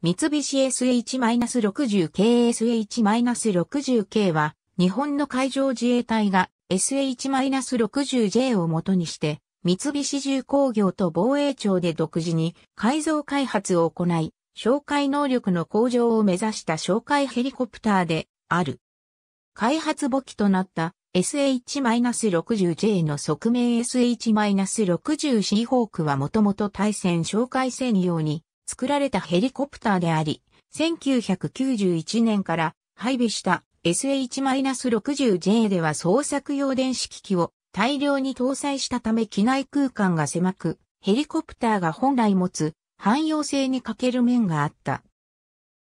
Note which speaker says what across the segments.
Speaker 1: 三菱 SH-60KSH-60K は、日本の海上自衛隊が SH-60J を元にして、三菱重工業と防衛庁で独自に改造開発を行い、哨戒能力の向上を目指した哨戒ヘリコプターである。開発母機となった SH-60J の側面 SH-60C ホークはもともと対戦哨戒専用に作られたヘリコプターであり、1991年から配備した SH-60J では捜索用電子機器を大量に搭載したため機内空間が狭く、ヘリコプターが本来持つ汎用性に欠ける面があった。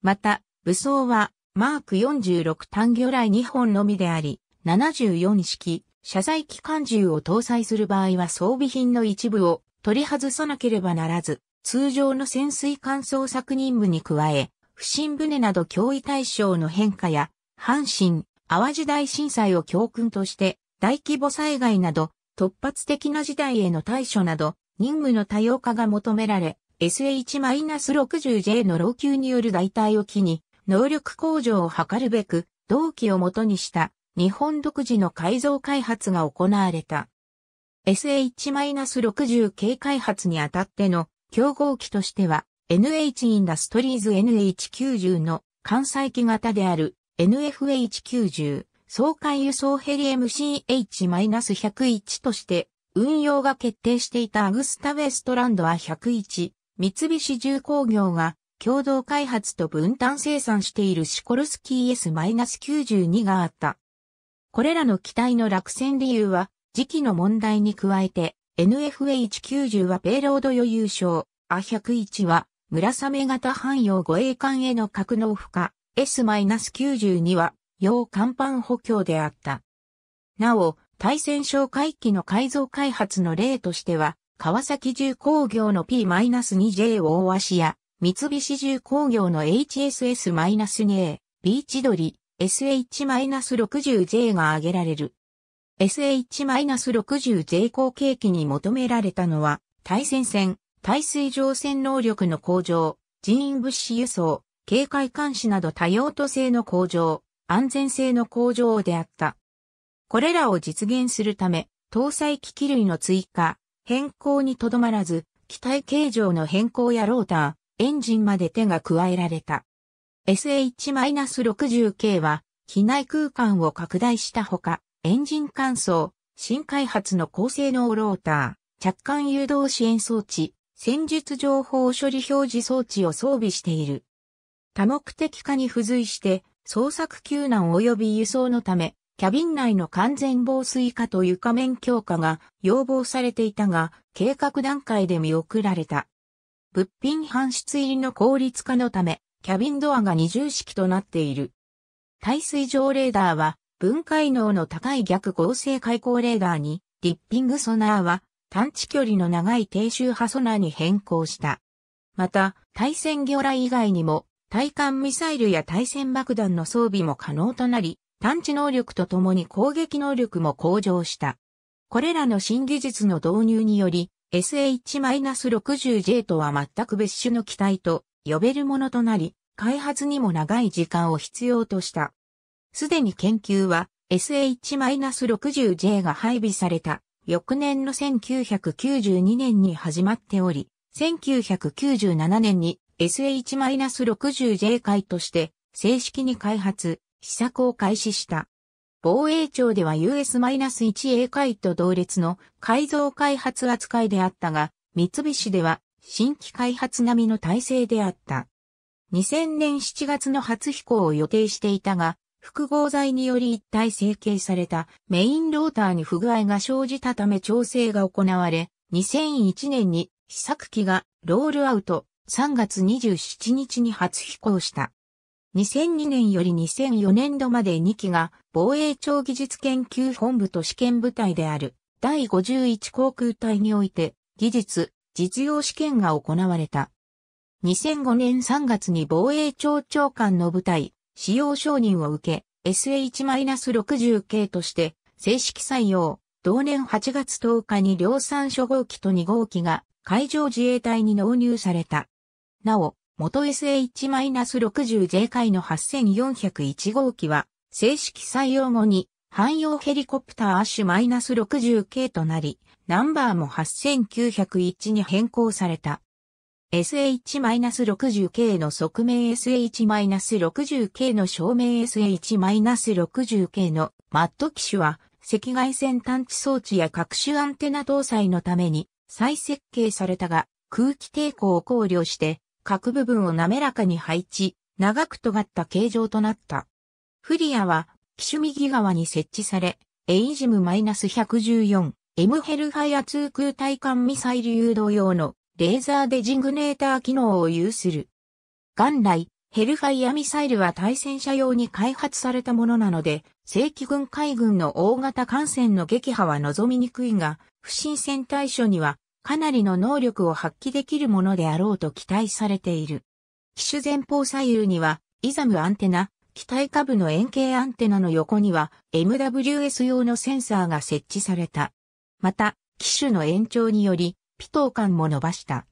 Speaker 1: また、武装はマーク46単魚雷2本のみであり、74式、車載機関銃を搭載する場合は装備品の一部を取り外さなければならず、通常の潜水艦捜索任務に加え、不審船など脅威対象の変化や、阪神、淡路大震災を教訓として、大規模災害など、突発的な事態への対処など、任務の多様化が求められ、SH-60J の老朽による代替を機に、能力向上を図るべく、同期をもとにした日本独自の改造開発が行われた。SH-60 k 開発にあたっての競合機としては NH インダストリーズ NH90 の関西機型である NFH90 総海輸送ヘリ MCH-101 として運用が決定していたアグスタウェストランドは101、三菱重工業が共同開発と分担生産しているシコルスキー S-92 があった。これらの機体の落選理由は時期の問題に加えて NFH90 はペイロード余裕症、A101 は村雨型汎用護衛艦への格納負荷、S-92 は要甲板補強であった。なお、対戦哨戒機の改造開発の例としては、川崎重工業の P-2J 大足や、三菱重工業の HSS-2A、ビーチドリ、SH-60J が挙げられる。SH-60 税後景気に求められたのは、対戦線、対水上戦能力の向上、人員物資輸送、警戒監視など多用途性の向上、安全性の向上であった。これらを実現するため、搭載機器類の追加、変更にとどまらず、機体形状の変更やローター、エンジンまで手が加えられた。SH-60K は、機内空間を拡大したほか、エンジン乾燥、新開発の高性能ローター、着艦誘導支援装置、戦術情報処理表示装置を装備している。多目的化に付随して、捜索救難及び輸送のため、キャビン内の完全防水化と床面強化が要望されていたが、計画段階で見送られた。物品搬出入りの効率化のため、キャビンドアが二重式となっている。耐水上レーダーは、分解能の高い逆合成開口レーダーに、リッピングソナーは探知距離の長い低周波ソナーに変更した。また、対戦魚雷以外にも、対艦ミサイルや対戦爆弾の装備も可能となり、探知能力とともに攻撃能力も向上した。これらの新技術の導入により、SH-60J とは全く別種の機体と呼べるものとなり、開発にも長い時間を必要とした。すでに研究は SH-60J が配備された翌年の1992年に始まっており、1997年に SH-60J 回として正式に開発、試作を開始した。防衛庁では US-1A 回と同列の改造開発扱いであったが、三菱では新規開発並みの体制であった。2000年7月の初飛行を予定していたが、複合材により一体成形されたメインローターに不具合が生じたため調整が行われ、2001年に試作機がロールアウト3月27日に初飛行した。2002年より2004年度まで2機が防衛庁技術研究本部と試験部隊である第51航空隊において技術、実用試験が行われた。2005年3月に防衛庁長官の部隊使用承認を受け、SH-60 系として正式採用、同年8月10日に量産初号機と2号機が海上自衛隊に納入された。なお、元 SH-60J 回の8401号機は、正式採用後に、汎用ヘリコプターアッシュ -60K となり、ナンバーも8901に変更された。SH-60K の側面 SH-60K の正面 SH-60K のマット機種は赤外線探知装置や各種アンテナ搭載のために再設計されたが空気抵抗を考慮して各部分を滑らかに配置、長く尖った形状となった。フリアは機種右側に設置され、エイジム -114M ヘルハイア2空対艦ミサイル誘導用のレーザーデジングネーター機能を有する。元来、ヘルファイアミサイルは対戦車用に開発されたものなので、正規軍海軍の大型艦船の撃破は望みにくいが、不審船対処にはかなりの能力を発揮できるものであろうと期待されている。機種前方左右には、イザムアンテナ、機体下部の円形アンテナの横には MWS 用のセンサーが設置された。また、機種の延長により、ピトー間も伸ばした。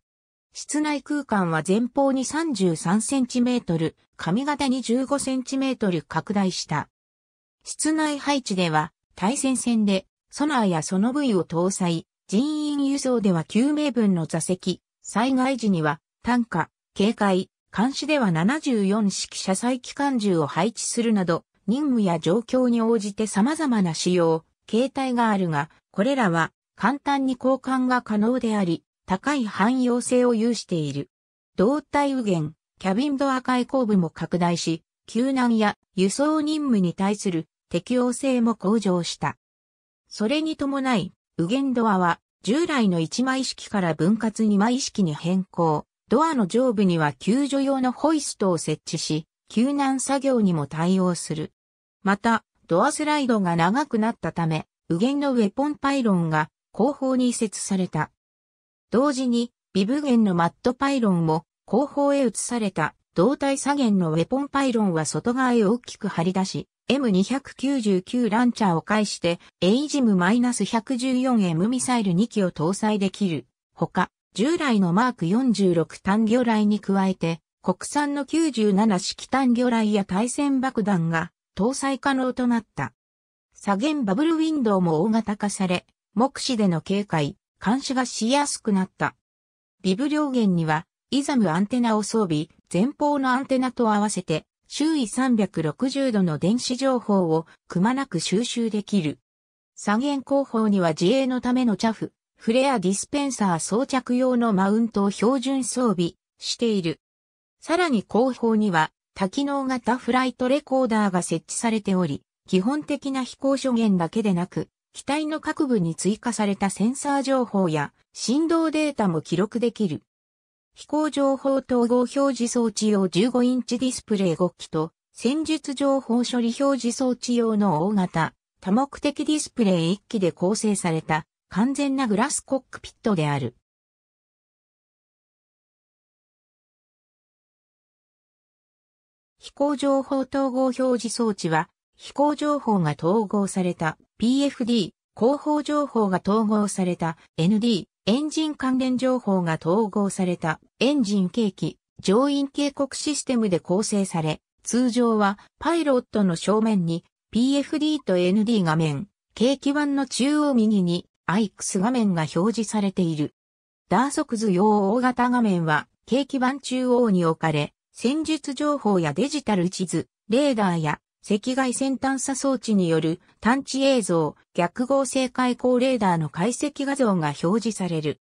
Speaker 1: 室内空間は前方に 33cm、上型に 15cm 拡大した。室内配置では、対戦線で、ソナーやその部位を搭載、人員輸送では9名分の座席、災害時には、単価、警戒、監視では74式車載機関銃を配置するなど、任務や状況に応じて様々な仕様、形態があるが、これらは簡単に交換が可能であり、高い汎用性を有している。胴体右舷、キャビンドア開口部も拡大し、救難や輸送任務に対する適応性も向上した。それに伴い、右舷ドアは従来の1枚式から分割2枚式に変更。ドアの上部には救助用のホイストを設置し、救難作業にも対応する。また、ドアスライドが長くなったため、右舷のウェポンパイロンが後方に移設された。同時に、ビブンのマットパイロンも後方へ移された胴体左舷のウェポンパイロンは外側へ大きく張り出し、M299 ランチャーを介してエイジム1 1 4 m ミサイル2機を搭載できる。ほか、従来のマーク46単魚雷に加えて、国産の97式単魚雷や対戦爆弾が搭載可能となった。左舷バブルウィンドウも大型化され、目視での警戒、監視がしやすくなった。ビブ両舷には、イザムアンテナを装備、前方のアンテナと合わせて、周囲360度の電子情報をくまなく収集できる。左舷後方には自衛のためのチャフ、フレアディスペンサー装着用のマウントを標準装備している。さらに後方には多機能型フライトレコーダーが設置されており、基本的な飛行所限だけでなく、機体の各部に追加されたセンサー情報や振動データも記録できる。飛行情報統合表示装置用15インチディスプレイ5機と戦術情報処理表示装置用の大型多目的ディスプレイ1機で構成された完全なグラスコックピットである。飛行情報統合表示装置は飛行情報が統合された PFD、後方情報が統合された ND、エンジン関連情報が統合されたエンジン計器、乗員警告システムで構成され、通常はパイロットの正面に PFD と ND 画面、計器板の中央右に IX 画面が表示されている。ダーソク図用大型画面は計器板中央に置かれ、戦術情報やデジタル地図、レーダーや赤外線探査装置による探知映像、逆合成開口レーダーの解析画像が表示される。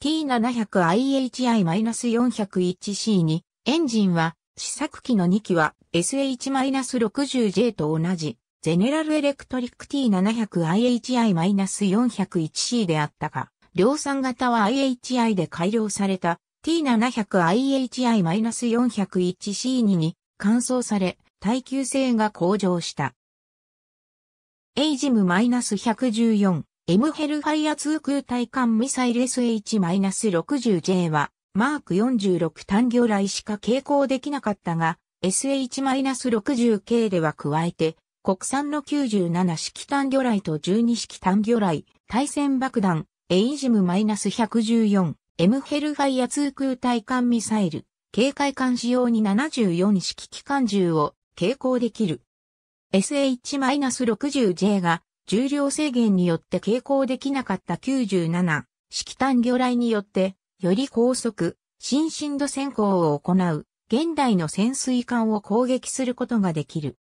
Speaker 1: T700IHI-401C にエンジンは試作機の2機は SH-60J と同じゼネラルエレクトリック T700IHI-401C であったが、量産型は IHI で改良された T700IHI-401C2 に換装され、耐久性が向上した。エイジム -114、M ヘルファイア2空対艦ミサイル SH-60J は、マーク46単魚雷しか携行できなかったが、SH-60K では加えて、国産の97式単魚雷と12式単魚雷、対戦爆弾、エイジム -114、M ヘルファイア2空対艦ミサイル、警戒艦視用に74式機関銃を携行できる。SH-60J が重量制限によって携行できなかった97式単魚雷によってより高速、新深度潜航を行う現代の潜水艦を攻撃することができる。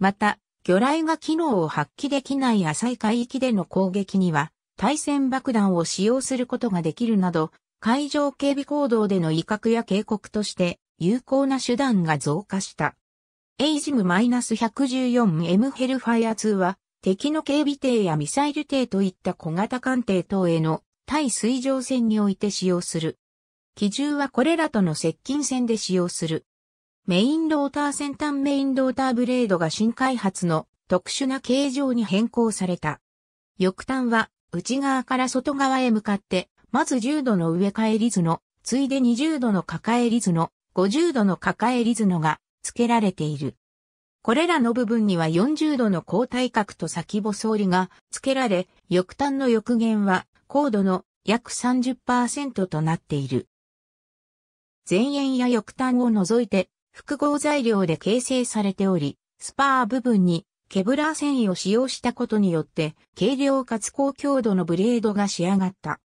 Speaker 1: また、魚雷が機能を発揮できない浅い海域での攻撃には、対戦爆弾を使用することができるなど、海上警備行動での威嚇や警告として有効な手段が増加した。エイジム -114M ヘルファイア2は、敵の警備艇やミサイル艇といった小型艦艇等への対水上戦において使用する。機銃はこれらとの接近戦で使用する。メインローター先端メインローターブレードが新開発の特殊な形状に変更された。翼端は内側から外側へ向かって、まず10度の植え替えリズの、ついで20度の抱えリズの、50度の抱えリズのが付けられている。これらの部分には40度の高体角と先細りが付けられ、翼端の翼限は高度の約30%となっている。前縁や翼端を除いて複合材料で形成されており、スパー部分にケブラー繊維を使用したことによって軽量かつ高強度のブレードが仕上がった。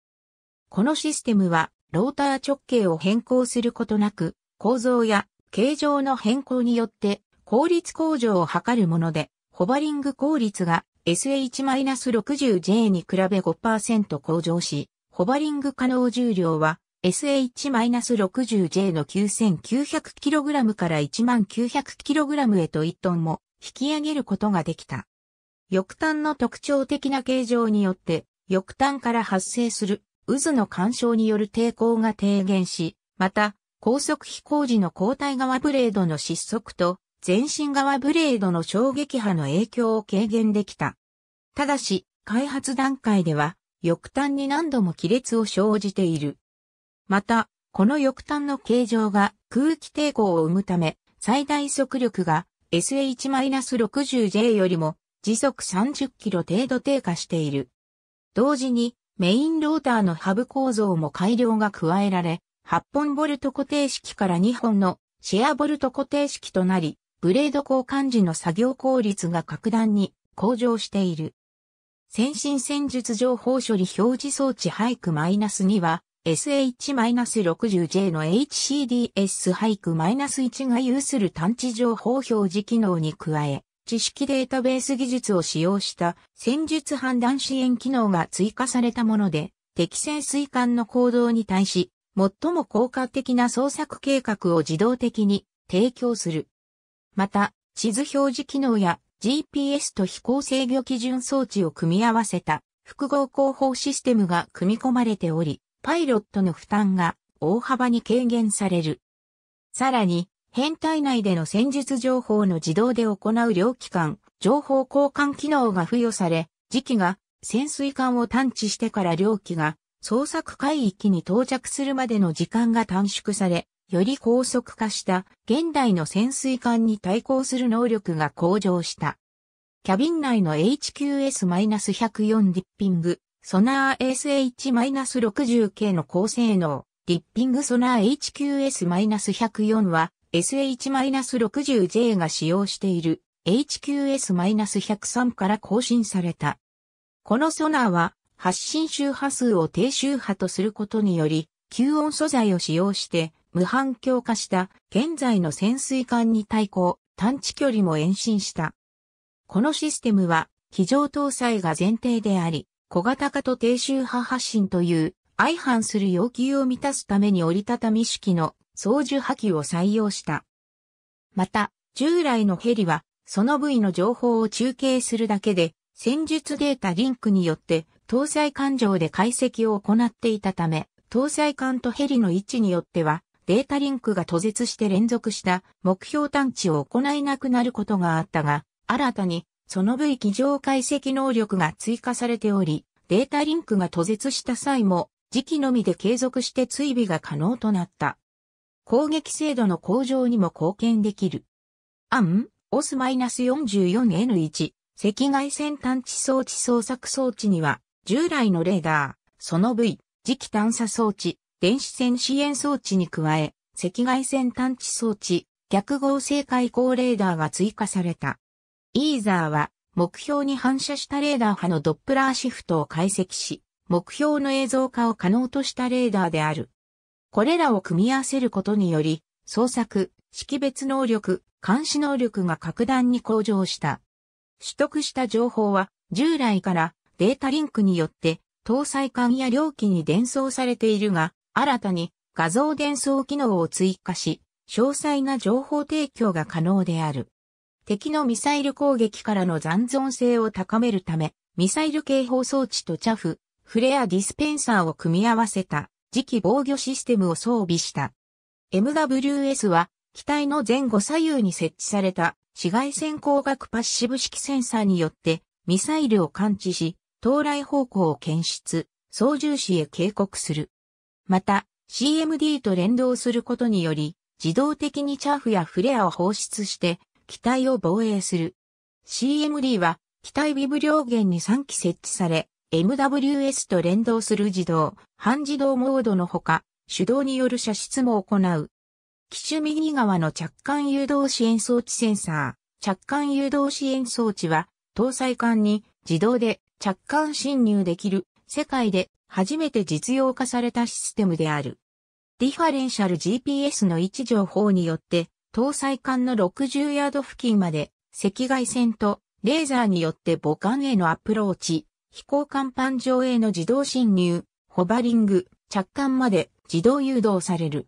Speaker 1: このシステムはローター直径を変更することなく構造や形状の変更によって効率向上を図るもので、ホバリング効率が SH-60J に比べ5%向上し、ホバリング可能重量は SH-60J の 9900kg から 1900kg へと1トンも引き上げることができた。翼端の特徴的な形状によって、翼端から発生する渦の干渉による抵抗が低減し、また、高速飛行時の交代側ブレードの失速と前身側ブレードの衝撃波の影響を軽減できた。ただし、開発段階では、翼端に何度も亀裂を生じている。また、この翼端の形状が空気抵抗を生むため、最大速力が SH-60J よりも時速30キロ程度低下している。同時に、メインローターのハブ構造も改良が加えられ、8本ボルト固定式から2本のシェアボルト固定式となり、ブレード交換時の作業効率が格段に向上している。先進戦術情報処理表示装置ハイク -2 は SH-60J の HCDS ハイク -1 が有する探知情報表示機能に加え、知識データベース技術を使用した戦術判断支援機能が追加されたもので、適正水管の行動に対し、最も効果的な創作計画を自動的に提供する。また、地図表示機能や GPS と飛行制御基準装置を組み合わせた複合広報システムが組み込まれており、パイロットの負担が大幅に軽減される。さらに、編隊内での戦術情報の自動で行う両機関、情報交換機能が付与され、時期が潜水艦を探知してから両機が捜索海域に到着するまでの時間が短縮され、より高速化した現代の潜水艦に対抗する能力が向上した。キャビン内の HQS-104 リッピング、ソナー SH-60 k の高性能、リッピングソナー HQS-104 は SH-60J が使用している HQS-103 から更新された。このソナーは発信周波数を低周波とすることにより、吸音素材を使用して無反響化した現在の潜水艦に対抗、探知距離も延伸した。このシステムは非常搭載が前提であり、小型化と低周波発信という相反する要求を満たすために折りたたみ式の操縦波棄を採用した。また、従来のヘリはその部位の情報を中継するだけで戦術データリンクによって搭載艦上で解析を行っていたため、搭載艦とヘリの位置によっては、データリンクが途絶して連続した目標探知を行えなくなることがあったが、新たにその部域上解析能力が追加されており、データリンクが途絶した際も、時期のみで継続して追尾が可能となった。攻撃精度の向上にも貢献できる。アン、オス -44N1、赤外線探知装置捜索装置には、従来のレーダー、その部位、磁気探査装置、電子線支援装置に加え、赤外線探知装置、逆合成開口レーダーが追加された。イーザーは、目標に反射したレーダー波のドップラーシフトを解析し、目標の映像化を可能としたレーダーである。これらを組み合わせることにより、捜索、識別能力、監視能力が格段に向上した。取得した情報は従来からデータリンクによって搭載管や両機に伝送されているが、新たに画像伝送機能を追加し、詳細な情報提供が可能である。敵のミサイル攻撃からの残存性を高めるため、ミサイル警報装置とチャフ、フレアディスペンサーを組み合わせた磁気防御システムを装備した。MWS は機体の前後左右に設置された紫外線光学パッシブ式センサーによってミサイルを感知し、到来方向を検出、操縦士へ警告する。また、CMD と連動することにより、自動的にチャーフやフレアを放出して、機体を防衛する。CMD は、機体ビブ両弦に3機設置され、MWS と連動する自動、半自動モードのほか、手動による射出も行う。機種右側の着艦誘導支援装置センサー、着艦誘導支援装置は、搭載艦に自動で着艦侵入できる世界で初めて実用化されたシステムである。ディファレンシャル GPS の位置情報によって搭載艦の60ヤード付近まで赤外線とレーザーによって母艦へのアプローチ、飛行甲板上への自動侵入、ホバリング、着艦まで自動誘導される。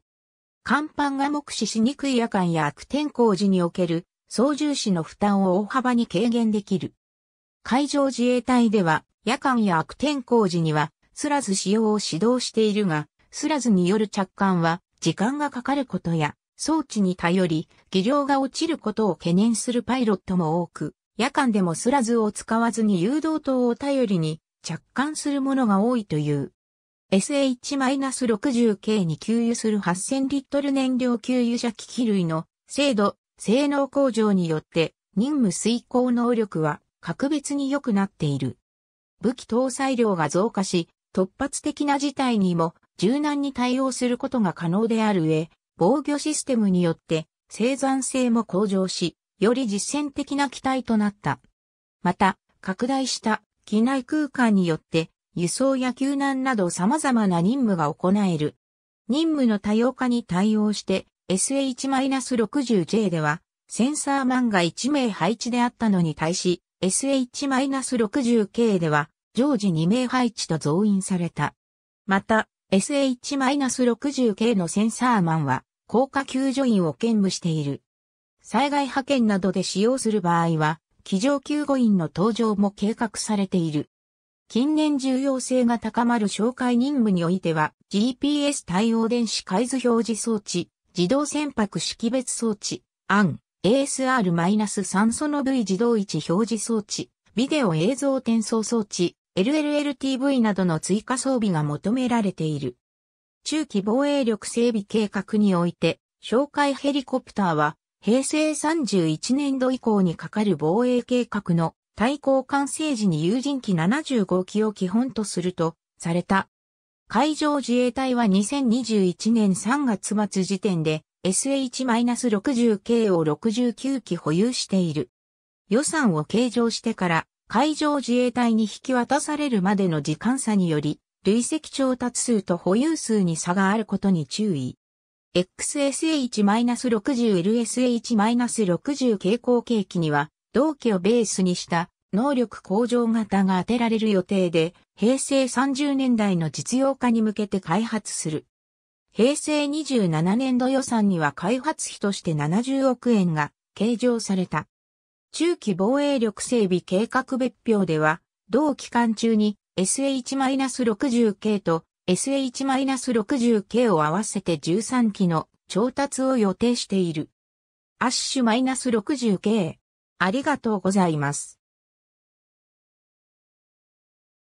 Speaker 1: 甲板が目視しにくい夜間や悪天候時における操縦士の負担を大幅に軽減できる。海上自衛隊では、夜間や悪天候時には、スラズ使用を指導しているが、スラズによる着艦は、時間がかかることや、装置に頼り、技量が落ちることを懸念するパイロットも多く、夜間でもスラズを使わずに誘導灯を頼りに着艦するものが多いという。SH-60 k に給油する8000リットル燃料給油車機器類の精度、性能向上によって任務遂行能力は格別に良くなっている。武器搭載量が増加し、突発的な事態にも柔軟に対応することが可能である上、防御システムによって生産性も向上し、より実践的な機体となった。また、拡大した機内空間によって輸送や救難など様々な任務が行える。任務の多様化に対応して SH-60J ではセンサーマンが1名配置であったのに対し SH-60K では常時2名配置と増員された。また、SH-60K のセンサーマンは、高下救助員を兼務している。災害派遣などで使用する場合は、機上救護員の登場も計画されている。近年重要性が高まる紹介任務においては、GPS 対応電子海図表示装置、自動船舶識別装置、案、ASR-3 素の V 自動位置表示装置、ビデオ映像転送装置、LLLTV などの追加装備が求められている。中期防衛力整備計画において、紹介ヘリコプターは、平成31年度以降にかかる防衛計画の対抗完成時に有人機75機を基本とすると、された。海上自衛隊は2021年3月末時点で、SH-60K を69機保有している。予算を計上してから海上自衛隊に引き渡されるまでの時間差により、累積調達数と保有数に差があることに注意。XSH-60LSH-60 傾向景気には、同期をベースにした能力向上型が当てられる予定で、平成30年代の実用化に向けて開発する。平成27年度予算には開発費として70億円が計上された。中期防衛力整備計画別表では、同期間中に SH-60K と SH-60K を合わせて13機の調達を予定している。アッシュ -60K。ありがとうございます。